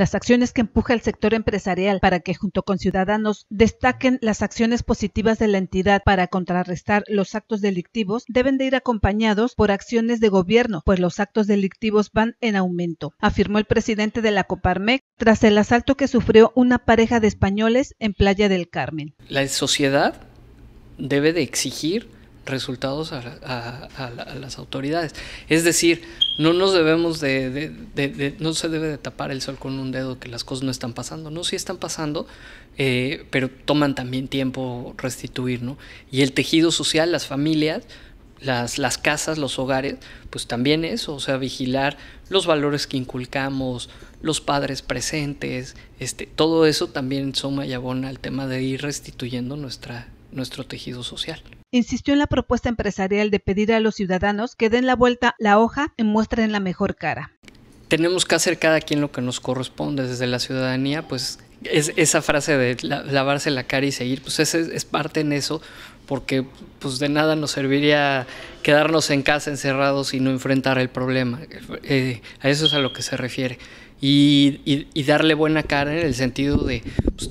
las acciones que empuja el sector empresarial para que junto con ciudadanos destaquen las acciones positivas de la entidad para contrarrestar los actos delictivos deben de ir acompañados por acciones de gobierno, pues los actos delictivos van en aumento, afirmó el presidente de la Coparmec tras el asalto que sufrió una pareja de españoles en Playa del Carmen. La sociedad debe de exigir resultados a, a las autoridades. Es decir, no nos debemos de, no se debe de tapar el sol con un dedo que las cosas no están pasando, ¿no? Sí están pasando, eh, pero toman también tiempo restituir, ¿no? Y el tejido social, las familias, las, las, casas, los hogares, pues también eso, o sea, vigilar los valores que inculcamos, los padres presentes, este, todo eso también suma y abona al tema de ir restituyendo nuestra, nuestro tejido social. Insistió en la propuesta empresarial de pedir a los ciudadanos que den la vuelta la hoja y muestren la mejor cara. Tenemos que hacer cada quien lo que nos corresponde desde la ciudadanía, pues es, esa frase de lavarse la cara y seguir, pues es, es parte en eso, porque pues de nada nos serviría quedarnos en casa encerrados y no enfrentar el problema. Eh, a eso es a lo que se refiere. Y, darle buena cara en el sentido de pues,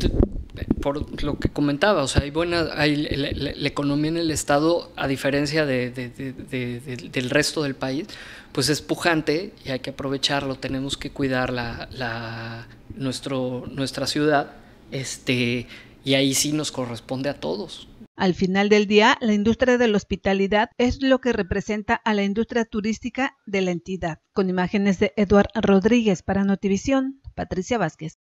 por lo que comentaba, o sea, hay buena, la, economía en el Estado, a diferencia del resto del país, pues es pujante y hay que aprovecharlo, tenemos que cuidar la, nuestro, nuestra ciudad, este, y ahí sí nos corresponde a todos. Al final del día, la industria de la hospitalidad es lo que representa a la industria turística de la entidad. Con imágenes de Eduard Rodríguez para Notivisión, Patricia Vázquez.